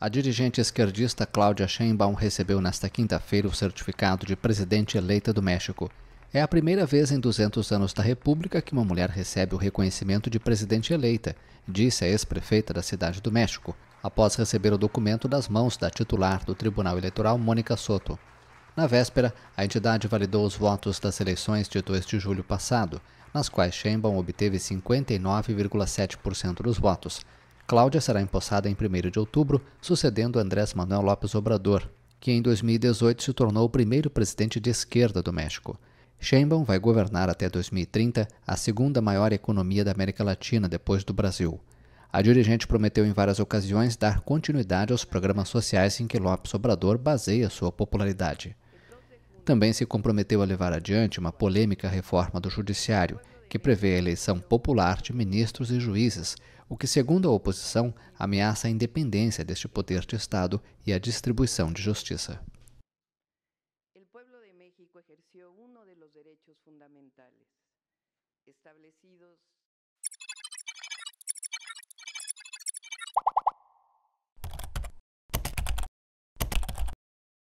A dirigente esquerdista Cláudia Sheinbaum recebeu nesta quinta-feira o certificado de presidente eleita do México. É a primeira vez em 200 anos da República que uma mulher recebe o reconhecimento de presidente eleita, disse a ex-prefeita da Cidade do México, após receber o documento das mãos da titular do Tribunal Eleitoral, Mônica Soto. Na véspera, a entidade validou os votos das eleições de 2 de julho passado, nas quais Sheinbaum obteve 59,7% dos votos. Cláudia será empossada em 1 de outubro, sucedendo Andrés Manuel López Obrador, que em 2018 se tornou o primeiro presidente de esquerda do México. Sheinbaum vai governar até 2030 a segunda maior economia da América Latina depois do Brasil. A dirigente prometeu em várias ocasiões dar continuidade aos programas sociais em que López Obrador baseia sua popularidade. Também se comprometeu a levar adiante uma polêmica reforma do judiciário, que prevê a eleição popular de ministros e juízes, o que, segundo a oposição, ameaça a independência deste poder de Estado e a distribuição de justiça.